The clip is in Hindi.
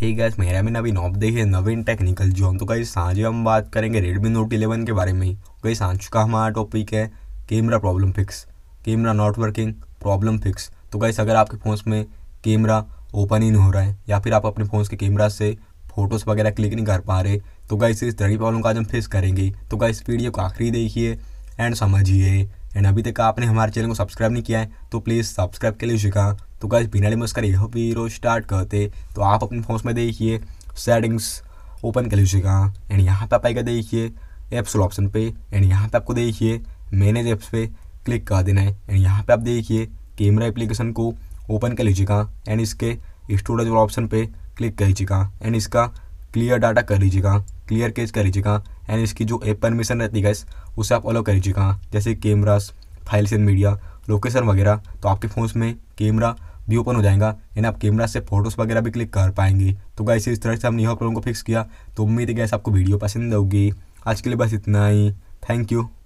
हे गैस मेरा तो में नवीन आप देखिए नवीन टेक्निकल जोन तो कहीं सांझ हम बात करेंगे रेडमी नोट इलेवन के बारे में ही तो कहीं सांझ का हमारा टॉपिक है camera problem fix camera not working problem fix तो कहीं अगर आपके फ़ोन में कैमरा ओपन ही नहीं हो रहा है या फिर आप अपने फ़ोन के कैमरा से फोटोज़ वगैरह क्लिक नहीं कर पा रहे तो कहीं से इस तरी प्रॉब्लम का आज हम फेस करेंगे तो इस वीडियो को आखिरी देखिए एंड समझिए एंड अभी तक आपने हमारे चैनल को सब्सक्राइब नहीं किया है तो प्लीज़ सब्सक्राइब के लिए शिका तो गाइज बिना में उसका भी वीरो स्टार्ट करते तो आप अपने फोन में देखिए सेटिंग्स ओपन कर लीजिएगा एंड यहाँ पर आप आएगा देखिए एप्स ऑप्शन पे एंड यहाँ पे आपको देखिए मैनेज एप्स पे क्लिक कर देना है एंड यहाँ पे आप देखिए कैमरा एप्लीकेशन को ओपन कर लीजिएगा एंड इसके स्टोरेज वाला ऑप्शन पे क्लिक कर लीजिएगा एंड इसका क्लियर डाटा कर लीजिएगा क्लियर कैच कर लीजिएगा एंड इसकी जो एप परमिशन रहती है उसे आप अलाउ कर लीजिएगा जैसे cameras files and media location वगैरह तो आपके फ़ोन में कैमरा भी ओपन हो जाएगा यानी आप कैमरा से फोटोज़ वगैरह भी क्लिक कर पाएंगे तो गाइस इस तरह से हमने यहाँ प्रॉब्लम को फिक्स किया तो उम्मीद है गैस आपको वीडियो पसंद होगी आज के लिए बस इतना ही थैंक यू